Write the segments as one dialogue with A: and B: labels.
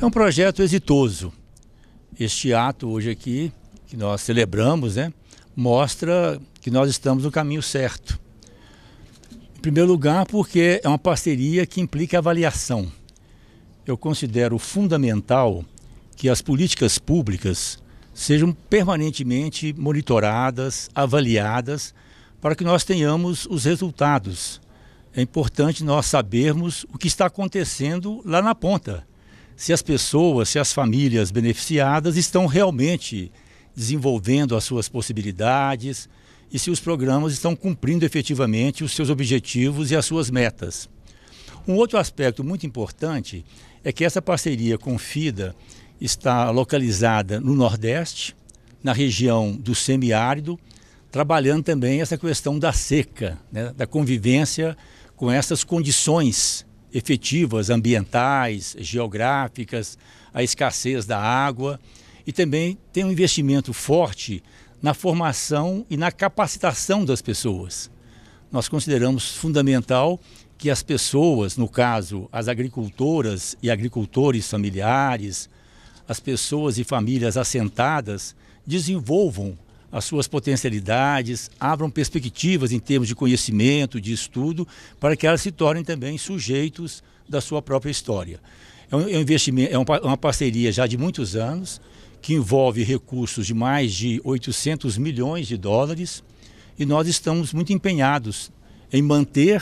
A: É um projeto exitoso. Este ato hoje aqui, que nós celebramos, né, mostra que nós estamos no caminho certo. Em primeiro lugar, porque é uma parceria que implica avaliação. Eu considero fundamental que as políticas públicas sejam permanentemente monitoradas, avaliadas, para que nós tenhamos os resultados. É importante nós sabermos o que está acontecendo lá na ponta se as pessoas, se as famílias beneficiadas estão realmente desenvolvendo as suas possibilidades e se os programas estão cumprindo efetivamente os seus objetivos e as suas metas. Um outro aspecto muito importante é que essa parceria com o FIDA está localizada no Nordeste, na região do semiárido, trabalhando também essa questão da seca, né, da convivência com essas condições efetivas ambientais, geográficas, a escassez da água e também tem um investimento forte na formação e na capacitação das pessoas. Nós consideramos fundamental que as pessoas, no caso, as agricultoras e agricultores familiares, as pessoas e famílias assentadas, desenvolvam as suas potencialidades, abram perspectivas em termos de conhecimento, de estudo, para que elas se tornem também sujeitos da sua própria história. É um, é um investimento, é, é uma parceria já de muitos anos, que envolve recursos de mais de 800 milhões de dólares, e nós estamos muito empenhados em manter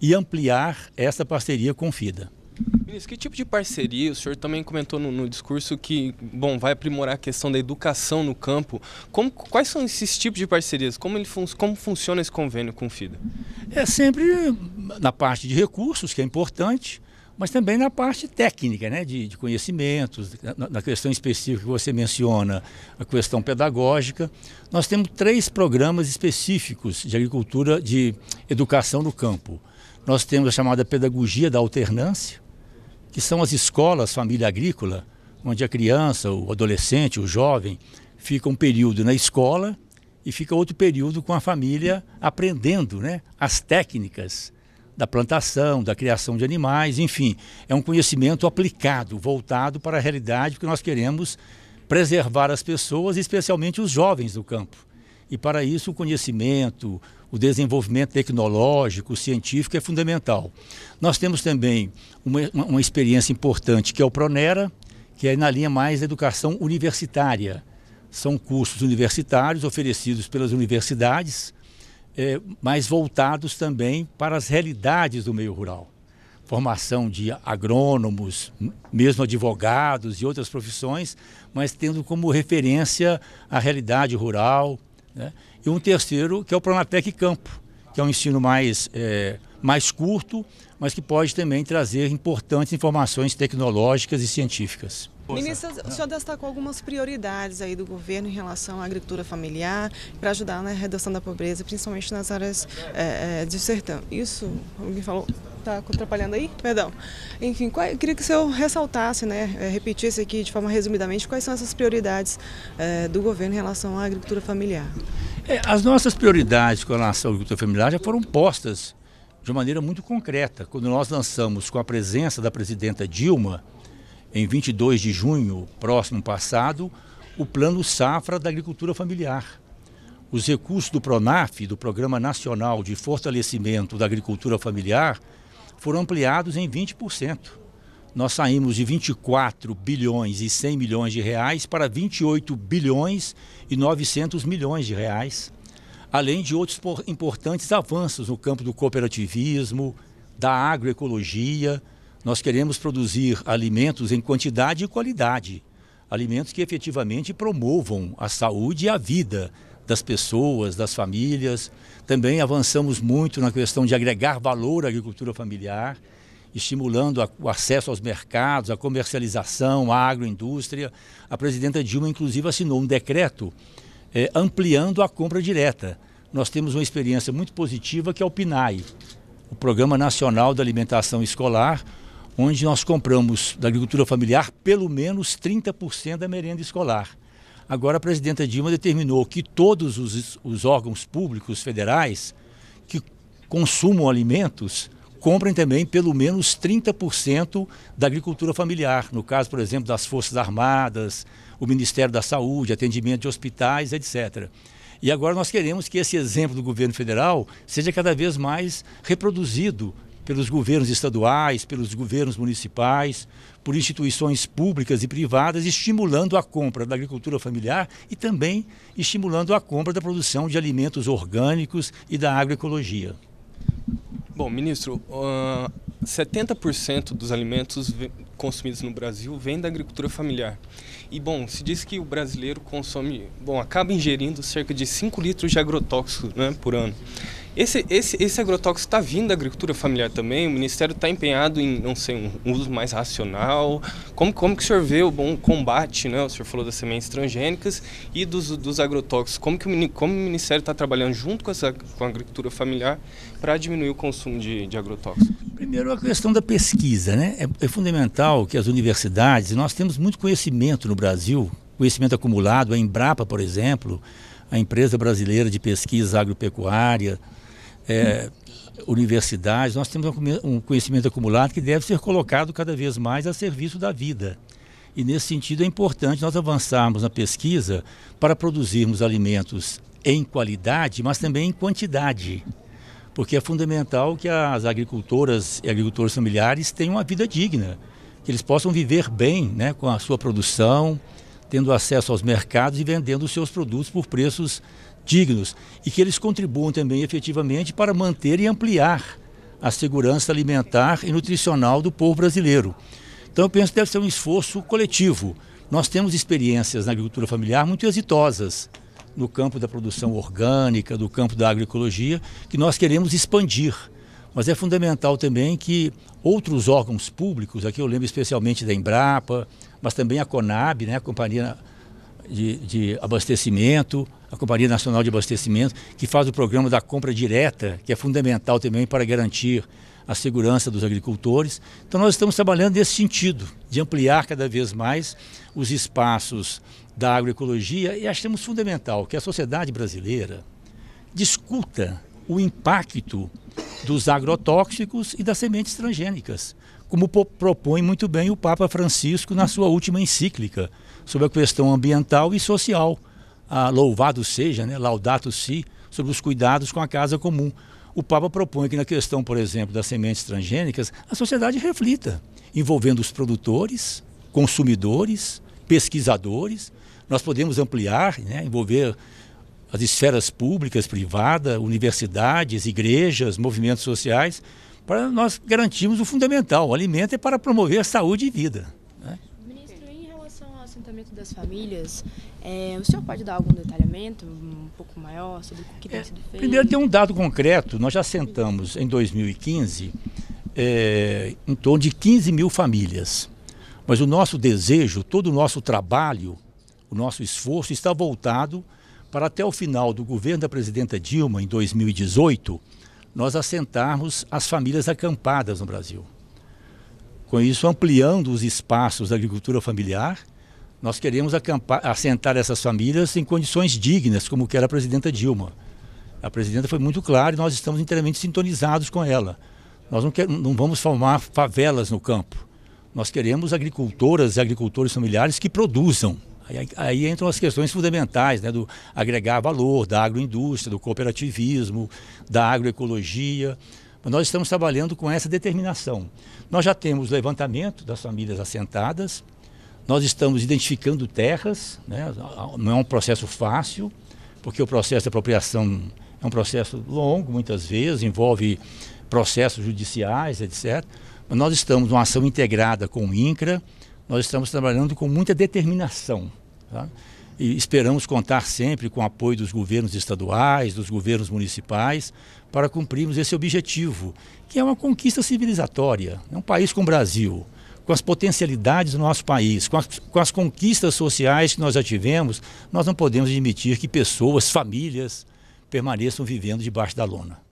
A: e ampliar essa parceria com FIDA. Ministro, que tipo de parceria? O senhor também comentou no, no, discurso que, bom, vai aprimorar a questão da educação no campo. Como, quais são esses tipos de parcerias? Como, ele fun como funciona esse convênio com o FIDA? É sempre na parte de recursos, que é importante, mas também na parte técnica, né, de, de conhecimentos, na, na questão específica que você menciona, a questão pedagógica. Nós temos três programas específicos de agricultura, de educação no campo. Nós temos a chamada pedagogia da alternância, que são as escolas família agrícola, onde a criança, o adolescente, o jovem, fica um período na escola e fica outro período com a família aprendendo né, as técnicas da plantação, da criação de animais, enfim. É um conhecimento aplicado, voltado para a realidade, porque nós queremos preservar as pessoas, especialmente os jovens do campo. E para isso, o conhecimento, o desenvolvimento tecnológico, científico é fundamental. Nós temos também uma, uma experiência importante que é o Pronera, que é na linha mais da educação universitária. São cursos universitários oferecidos pelas universidades, é, mas voltados também para as realidades do meio rural. Formação de agrônomos, mesmo advogados e outras profissões, mas tendo como referência a realidade rural, né? E um terceiro, que é o Pronatec Campo, que é um ensino mais, é, mais curto, mas que pode também trazer importantes informações tecnológicas e científicas. Ministro, o senhor destacou algumas prioridades aí do governo em relação à agricultura familiar para ajudar na redução da pobreza, principalmente nas áreas é, é de sertão. Isso, alguém falou? tá atrapalhando aí? Perdão. Enfim, qual, é, queria que o senhor ressaltasse, né, é, repetisse aqui de forma resumidamente quais são essas prioridades é, do governo em relação à agricultura familiar. É, as nossas prioridades com relação à agricultura familiar já foram postas de maneira muito concreta. Quando nós lançamos com a presença da presidenta Dilma, em 22 de junho, próximo passado, o Plano Safra da Agricultura Familiar. Os recursos do PRONAF, do Programa Nacional de Fortalecimento da Agricultura Familiar, foram ampliados em 20%. Nós saímos de 24 bilhões e 100 milhões de reais para 28 bilhões e 900 milhões de reais, além de outros importantes avanços no campo do cooperativismo, da agroecologia. Nós queremos produzir alimentos em quantidade e qualidade, alimentos que efetivamente promovam a saúde e a vida das pessoas, das famílias. Também avançamos muito na questão de agregar valor à agricultura familiar, estimulando o acesso aos mercados, a comercialização, à agroindústria. A presidenta Dilma, inclusive, assinou um decreto é, ampliando a compra direta. Nós temos uma experiência muito positiva que é o PNAE, o Programa Nacional da Alimentação Escolar, onde nós compramos da agricultura familiar pelo menos 30% da merenda escolar. Agora a presidenta Dilma determinou que todos os, os órgãos públicos federais que consumam alimentos comprem também pelo menos 30% da agricultura familiar, no caso, por exemplo, das Forças Armadas, o Ministério da Saúde, atendimento de hospitais, etc. E agora nós queremos que esse exemplo do governo federal seja cada vez mais reproduzido pelos governos estaduais, pelos governos municipais, por instituições públicas e privadas, estimulando a compra da agricultura familiar e também estimulando a compra da produção de alimentos orgânicos e da agroecologia. Bom, ministro, uh, ah, 70% dos alimentos consumidos no Brasil vem da agricultura familiar. E, bom, se diz que o brasileiro consome, bom, acaba ingerindo cerca de 5 litros de agrotóxicos né, por ano. Esse, esse, esse agrotóxico está vindo da agricultura familiar também? O Ministério está empenhado em, não sei, um uso mais racional? Como, como que o senhor vê o bom combate, né? O senhor falou das sementes transgênicas e dos, dos agrotóxicos. Como, que o, como o Ministério está trabalhando junto com, essa, com a agricultura familiar para diminuir o consumo de, de agrotóxicos? Primeiro, a questão da pesquisa, né? É, é fundamental que as universidades, nós temos muito conhecimento no Brasil, conhecimento acumulado, a Embrapa, por exemplo, a Empresa Brasileira de Pesquisa Agropecuária, é, universidades, nós temos um conhecimento acumulado que deve ser colocado cada vez mais a serviço da vida. E nesse sentido é importante nós avançarmos na pesquisa para produzirmos alimentos em qualidade, mas também em quantidade. Porque é fundamental que as agricultoras e agricultores familiares tenham uma vida digna, que eles possam viver bem né, com a sua produção, tendo acesso aos mercados e vendendo os seus produtos por preços dignos e que eles contribuam também efetivamente para manter e ampliar a segurança alimentar e nutricional do povo brasileiro. Então eu penso que deve ser um esforço coletivo. Nós temos experiências na agricultura familiar muito exitosas no campo da produção orgânica, do campo da agroecologia, que nós queremos expandir. Mas é fundamental também que outros órgãos públicos, aqui eu lembro especialmente da Embrapa, mas também a CONAB, né, a Companhia de, de, Abastecimento, a Companhia Nacional de Abastecimento, que faz o programa da compra direta, que é fundamental também para garantir a segurança dos agricultores. Então, nós estamos trabalhando nesse sentido, de ampliar cada vez mais os espaços da agroecologia e achamos fundamental que a sociedade brasileira discuta o impacto dos agrotóxicos e das sementes transgênicas como propõe muito bem o Papa Francisco na sua última encíclica sobre a questão ambiental e social. Ah, louvado seja, né, laudato si, sobre os cuidados com a casa comum. O Papa propõe que na questão, por exemplo, das sementes transgênicas, a sociedade reflita, envolvendo os produtores, consumidores, pesquisadores. Nós podemos ampliar, né, envolver as esferas públicas, privada, universidades, igrejas, movimentos sociais, para nós garantirmos o fundamental. O alimento é para promover a saúde e vida. Né? Ministro, em relação ao assentamento das famílias, é, o senhor pode dar algum detalhamento um pouco maior sobre o que tem é, sido feito? Primeiro, tem um dado concreto. Nós já sentamos em 2015 é, em torno de 15 mil famílias. Mas o nosso desejo, todo o nosso trabalho, o nosso esforço está voltado para até o final do governo da presidenta Dilma, em 2018, nós assentarmos as famílias acampadas no Brasil. Com isso, ampliando os espaços da agricultura familiar, nós queremos acampar, assentar essas famílias em condições dignas, como que era a presidenta Dilma. A presidenta foi muito clara e nós estamos inteiramente sintonizados com ela. Nós não, quer, não vamos formar favelas no campo. Nós queremos agricultoras e agricultores familiares que produzam, Aí, aí, entram as questões fundamentais né, do agregar valor, da agroindústria, do cooperativismo, da agroecologia. Mas nós estamos trabalhando com essa determinação. Nós já temos levantamento das famílias assentadas, nós estamos identificando terras, né, não é um processo fácil, porque o processo de apropriação é um processo longo, muitas vezes, envolve processos judiciais, etc. Mas nós estamos numa ação integrada com o INCRA, nós estamos trabalhando com muita determinação. Tá? E esperamos contar sempre com o apoio dos governos estaduais, dos governos municipais, para cumprirmos esse objetivo, que é uma conquista civilizatória. É um país como o Brasil, com as potencialidades do nosso país, com as, com as conquistas sociais que nós já tivemos, nós não podemos admitir que pessoas, famílias, permaneçam vivendo debaixo da lona.